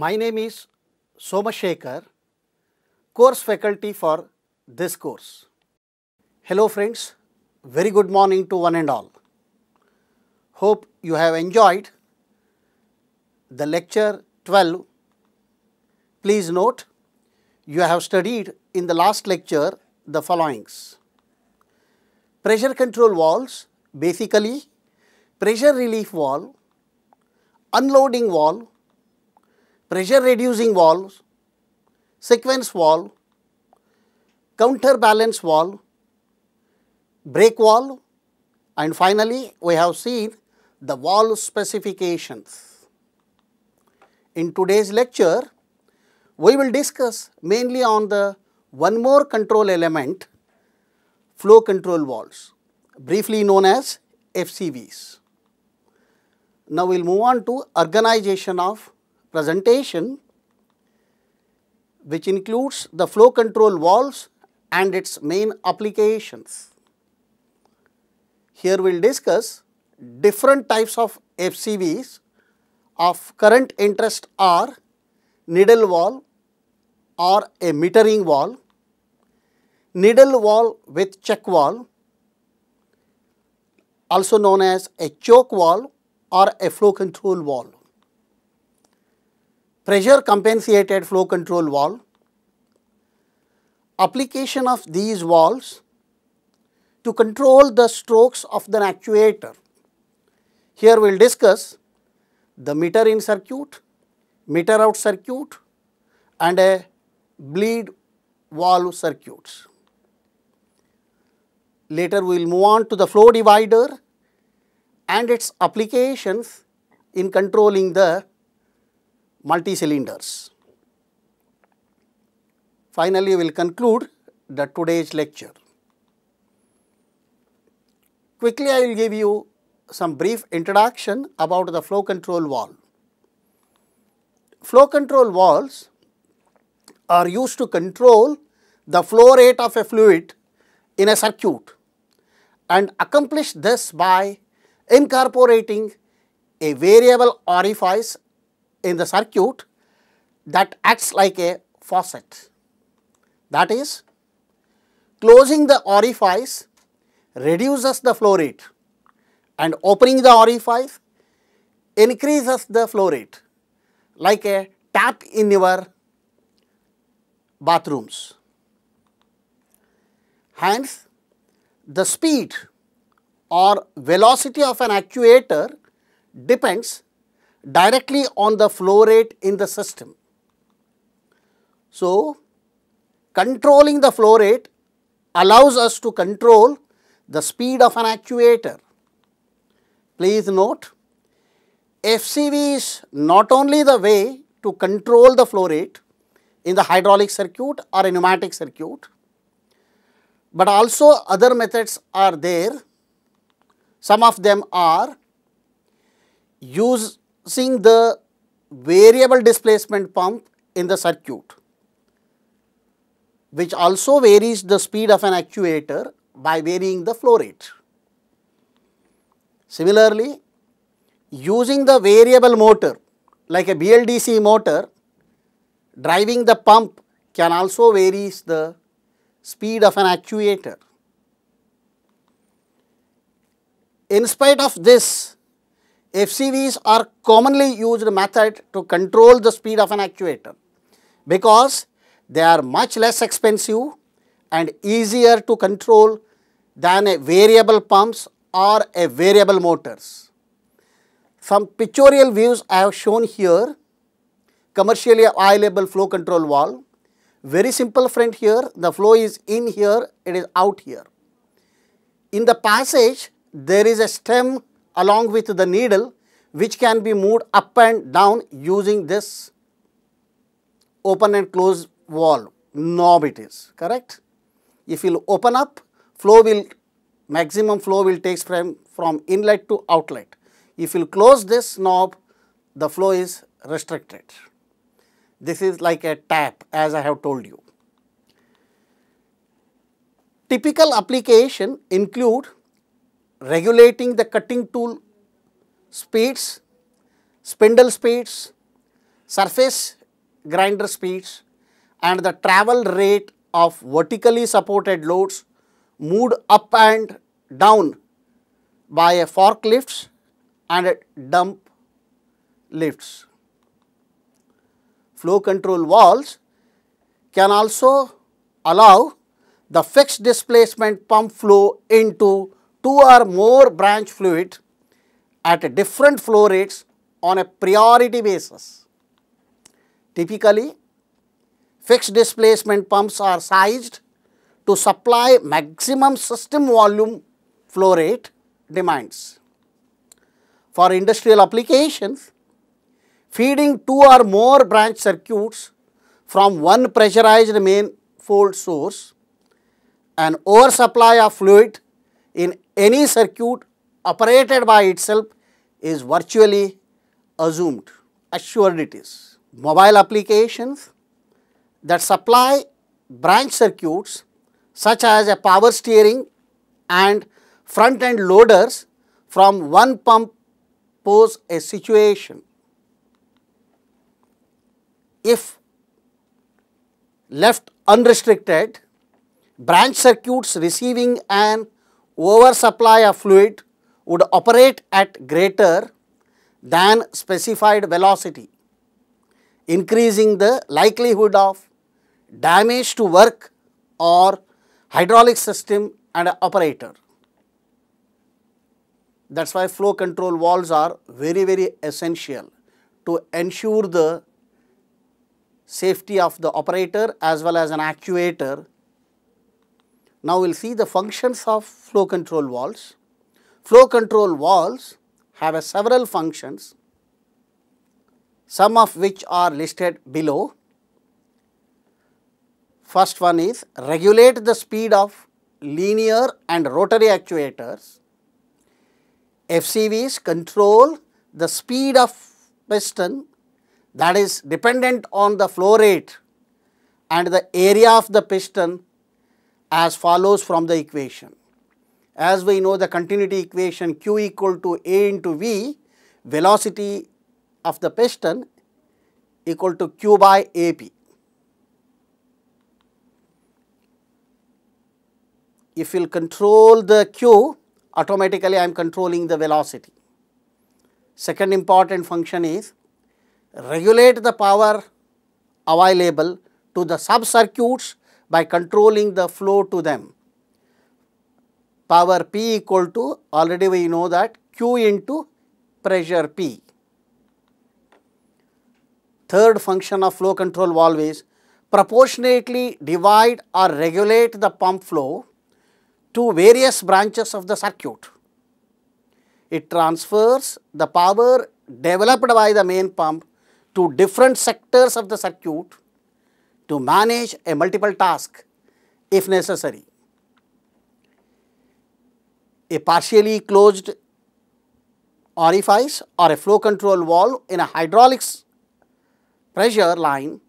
My name is Somashekhar, course faculty for this course. Hello friends, very good morning to one and all. Hope you have enjoyed the lecture 12. Please note, you have studied in the last lecture the followings. Pressure control walls, basically pressure relief wall, unloading wall pressure reducing valve, sequence valve, counterbalance valve, brake valve and finally we have seen the valve specifications. In today's lecture, we will discuss mainly on the one more control element flow control valves briefly known as FCVs. Now, we will move on to organization of presentation which includes the flow control valves and its main applications. Here we will discuss different types of FCVs of current interest are needle valve or a metering valve, needle valve with check valve, also known as a choke valve or a flow control valve pressure compensated flow control valve. Application of these valves to control the strokes of the actuator. Here we will discuss the meter in circuit, meter out circuit and a bleed valve circuits. Later we will move on to the flow divider and its applications in controlling the multi-cylinders. Finally, we will conclude the today's lecture. Quickly, I will give you some brief introduction about the flow control valve. Flow control valves are used to control the flow rate of a fluid in a circuit and accomplish this by incorporating a variable orifice in the circuit that acts like a faucet. That is, closing the orifice reduces the flow rate and opening the orifice increases the flow rate like a tap in your bathrooms. Hence, the speed or velocity of an actuator depends directly on the flow rate in the system. So, controlling the flow rate allows us to control the speed of an actuator. Please note, FCV is not only the way to control the flow rate in the hydraulic circuit or a pneumatic circuit, but also other methods are there. Some of them are use Using the variable displacement pump in the circuit which also varies the speed of an actuator by varying the flow rate. Similarly, using the variable motor like a BLDC motor driving the pump can also varies the speed of an actuator. In spite of this, FCVs are commonly used method to control the speed of an actuator because they are much less expensive and easier to control than a variable pumps or a variable motors. Some pictorial views I have shown here, commercially available flow control valve. Very simple front here, the flow is in here, it is out here. In the passage, there is a stem along with the needle which can be moved up and down using this open and close valve knob it is correct. If you open up flow will maximum flow will take from, from inlet to outlet. If you close this knob the flow is restricted. This is like a tap as I have told you. Typical application include regulating the cutting tool speeds, spindle speeds, surface grinder speeds and the travel rate of vertically supported loads moved up and down by a forklifts and dump lifts. Flow control valves can also allow the fixed displacement pump flow into two or more branch fluid at different flow rates on a priority basis. Typically, fixed displacement pumps are sized to supply maximum system volume flow rate demands. For industrial applications, feeding two or more branch circuits from one pressurized main fold source, an oversupply of fluid in any circuit operated by itself is virtually assumed, assured it is. Mobile applications that supply branch circuits such as a power steering and front end loaders from one pump pose a situation. If left unrestricted, branch circuits receiving an oversupply of fluid would operate at greater than specified velocity, increasing the likelihood of damage to work or hydraulic system and operator. That is why flow control valves are very, very essential to ensure the safety of the operator as well as an actuator now, we will see the functions of flow control valves. Flow control valves have several functions, some of which are listed below. First one is regulate the speed of linear and rotary actuators. FCVs control the speed of piston that is dependent on the flow rate and the area of the piston as follows from the equation. As we know the continuity equation q equal to a into v, velocity of the piston equal to q by ap. If we will control the q, automatically I am controlling the velocity. Second important function is regulate the power available to the sub circuits by controlling the flow to them. Power P equal to already we know that Q into pressure P. Third function of flow control valve is proportionately divide or regulate the pump flow to various branches of the circuit. It transfers the power developed by the main pump to different sectors of the circuit to manage a multiple task if necessary. A partially closed orifice or a flow control valve in a hydraulics pressure line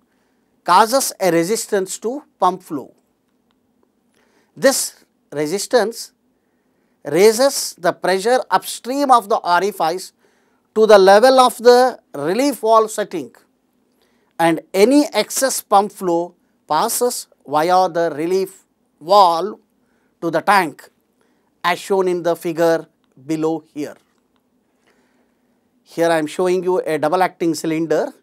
causes a resistance to pump flow. This resistance raises the pressure upstream of the orifice to the level of the relief valve setting and any excess pump flow passes via the relief valve to the tank as shown in the figure below here. Here I am showing you a double acting cylinder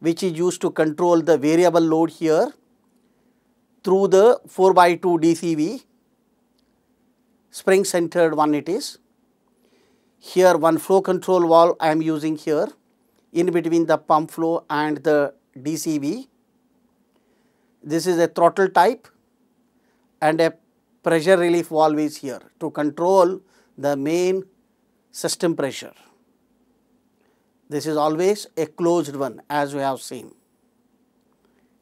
which is used to control the variable load here through the 4 by 2 DCV spring centered one it is. Here one flow control valve I am using here in between the pump flow and the DCV. This is a throttle type and a pressure relief valve is here to control the main system pressure. This is always a closed one as we have seen.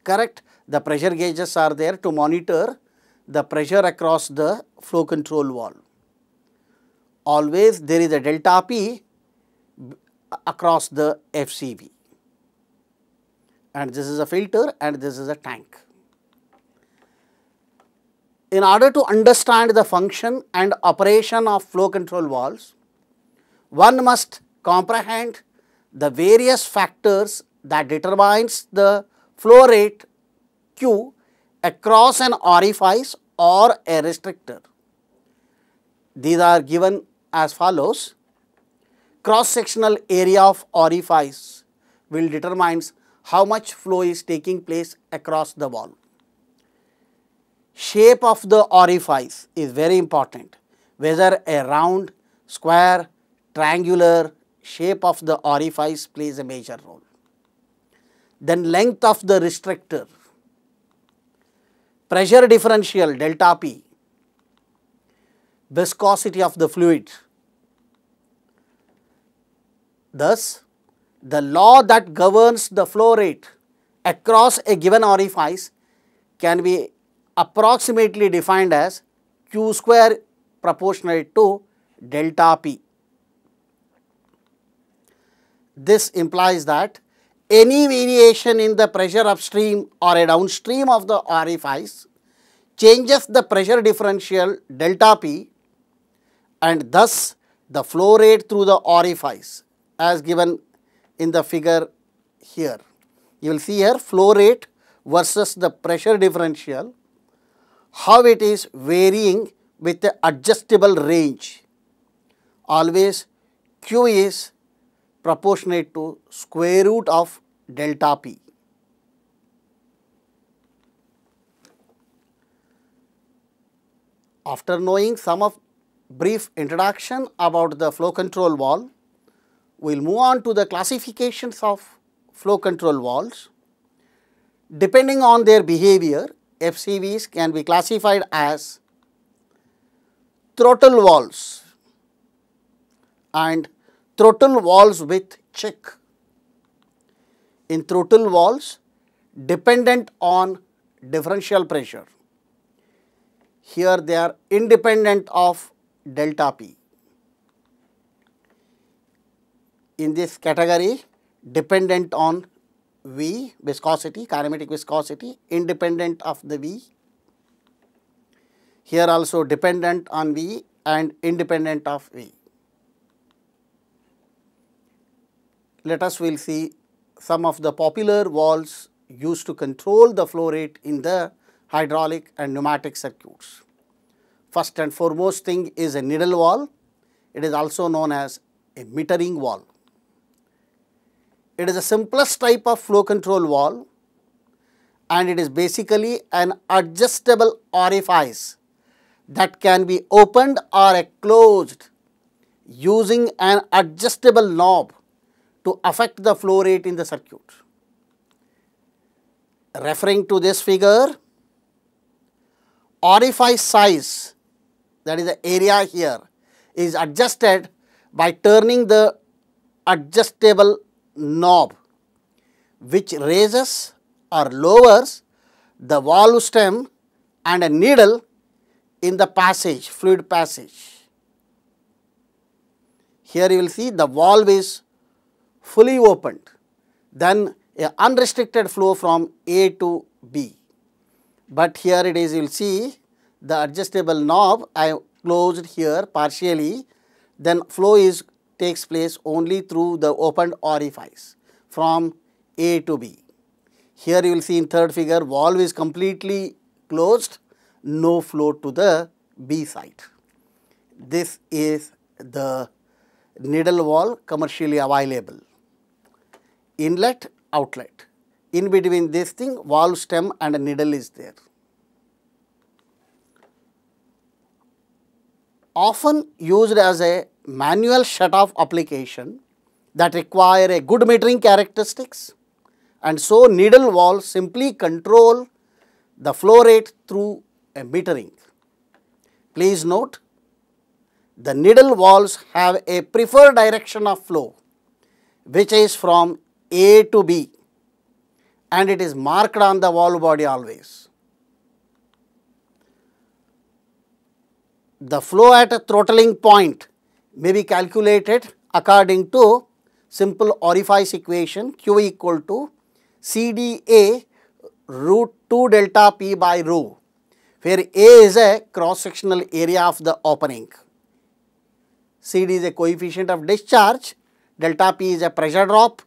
Correct? The pressure gauges are there to monitor the pressure across the flow control valve. Always there is a delta P across the FCV and this is a filter and this is a tank. In order to understand the function and operation of flow control valves, one must comprehend the various factors that determines the flow rate Q across an orifice or a restrictor. These are given as follows cross-sectional area of orifice will determines how much flow is taking place across the wall. Shape of the orifice is very important, whether a round, square, triangular shape of the orifice plays a major role. Then length of the restrictor, pressure differential delta P, viscosity of the fluid, Thus, the law that governs the flow rate across a given orifice can be approximately defined as q square proportional to delta p. This implies that any variation in the pressure upstream or a downstream of the orifice changes the pressure differential delta P and thus the flow rate through the orifice as given in the figure here. You will see here flow rate versus the pressure differential, how it is varying with the adjustable range. Always Q is proportionate to square root of delta P. After knowing some of brief introduction about the flow control valve, we will move on to the classifications of flow control valves. Depending on their behavior, FCVs can be classified as throttle valves and throttle valves with check. In throttle valves, dependent on differential pressure. Here they are independent of delta P. in this category dependent on V viscosity, kinematic viscosity, independent of the V. Here also dependent on V and independent of V. Let us will see some of the popular valves used to control the flow rate in the hydraulic and pneumatic circuits. First and foremost thing is a needle valve. It is also known as a metering valve. It is the simplest type of flow control valve and it is basically an adjustable orifice that can be opened or closed using an adjustable knob to affect the flow rate in the circuit. Referring to this figure, orifice size that is the area here is adjusted by turning the adjustable knob which raises or lowers the valve stem and a needle in the passage, fluid passage. Here you will see the valve is fully opened, then a unrestricted flow from A to B. But here it is, you will see the adjustable knob I have closed here partially, then flow is takes place only through the opened orifice from A to B. Here you will see in third figure valve is completely closed, no flow to the B side. This is the needle valve commercially available. Inlet, outlet. In between this thing, valve stem and needle is there. Often used as a manual shut-off application that require a good metering characteristics and so needle wall simply control the flow rate through a metering. Please note the needle walls have a preferred direction of flow which is from A to B and it is marked on the wall body always. The flow at a throttling point may be calculated according to simple orifice equation Q equal to CDA root 2 delta P by rho, where A is a cross-sectional area of the opening. CD is a coefficient of discharge, delta P is a pressure drop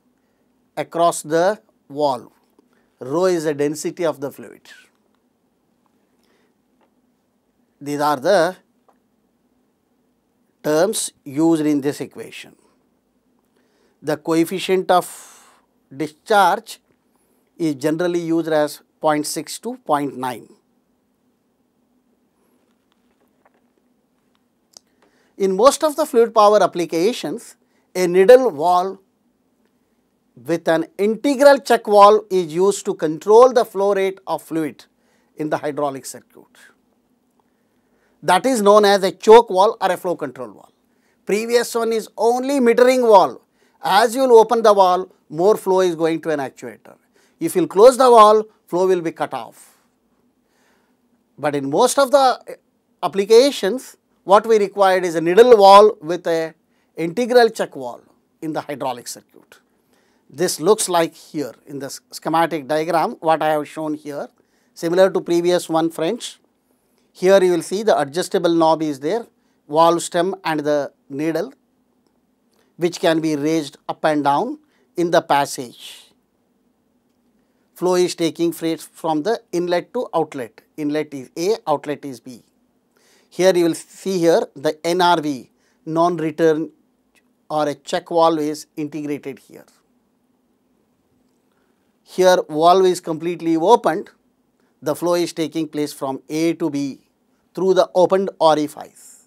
across the wall. rho is the density of the fluid. These are the terms used in this equation. The coefficient of discharge is generally used as 0.6 to 0.9. In most of the fluid power applications, a needle valve with an integral check valve is used to control the flow rate of fluid in the hydraulic circuit. That is known as a choke wall or a flow control wall. Previous one is only metering wall. As you will open the wall, more flow is going to an actuator. If you will close the wall, flow will be cut off. But in most of the eh, applications, what we required is a needle wall with a integral check wall in the hydraulic circuit. This looks like here in the schematic diagram, what I have shown here, similar to previous one French. Here you will see the adjustable knob is there, valve stem and the needle which can be raised up and down in the passage. Flow is taking freight from the inlet to outlet, inlet is A, outlet is B. Here you will see here the NRV, non-return or a check valve is integrated here. Here valve is completely opened, the flow is taking place from A to B through the opened orifice.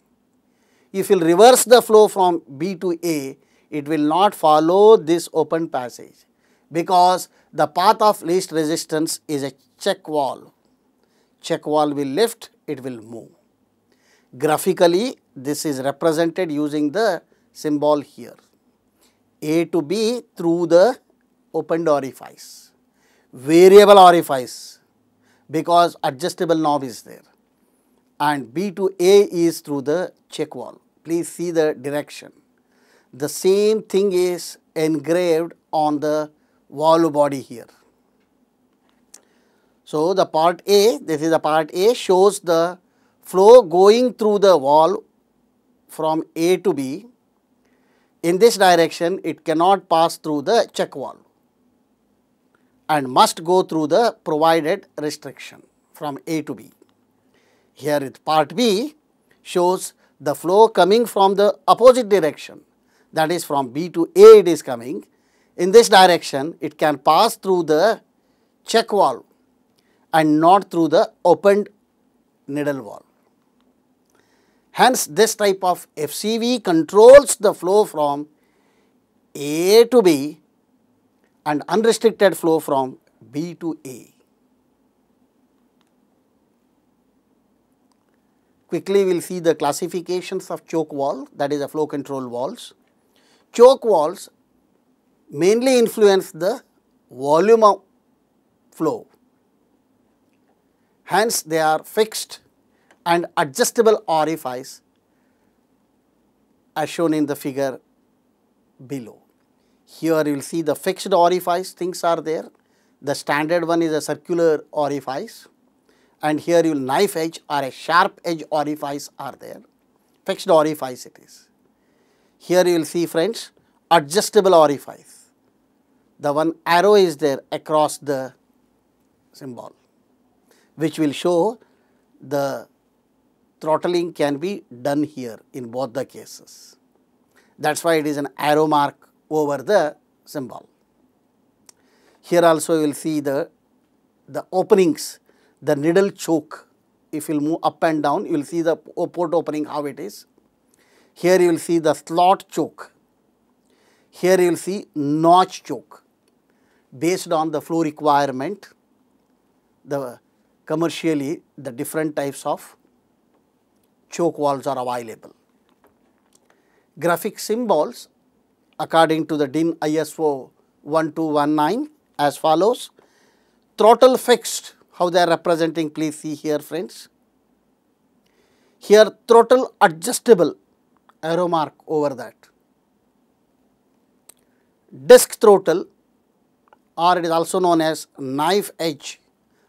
If you reverse the flow from B to A, it will not follow this open passage because the path of least resistance is a check wall. Check wall will lift, it will move. Graphically, this is represented using the symbol here. A to B through the opened orifice, variable orifice because adjustable knob is there and B to A is through the check wall. Please see the direction. The same thing is engraved on the wall body here. So, the part A, this is the part A shows the flow going through the wall from A to B. In this direction, it cannot pass through the check wall and must go through the provided restriction from A to B. Here it part B shows the flow coming from the opposite direction that is from B to A it is coming. In this direction it can pass through the check valve and not through the opened needle valve. Hence this type of FCV controls the flow from A to B and unrestricted flow from B to A. Quickly we will see the classifications of choke wall that is the flow control walls. Choke walls mainly influence the volume of flow. Hence, they are fixed and adjustable orifice as shown in the figure below. Here you will see the fixed orifice things are there. The standard one is a circular orifice and here you will knife edge or a sharp edge orifice are there, fixed orifice it is. Here you will see friends adjustable orifice, the one arrow is there across the symbol which will show the throttling can be done here in both the cases. That is why it is an arrow mark over the symbol. Here also you will see the, the openings the needle choke. If you move up and down, you will see the port opening how it is. Here you will see the slot choke. Here you will see notch choke. Based on the flow requirement, the commercially the different types of choke walls are available. Graphic symbols according to the DIN ISO 1219 as follows. Throttle fixed how they are representing please see here friends. Here throttle adjustable arrow mark over that. Disc throttle or it is also known as knife edge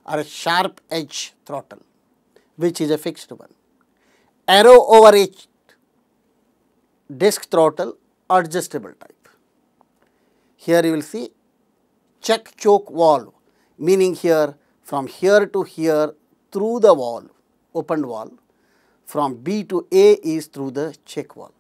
or a sharp edge throttle which is a fixed one. Arrow over edge disc throttle adjustable type. Here you will see check choke valve meaning here from here to here through the wall, opened wall, from B to A is through the check wall.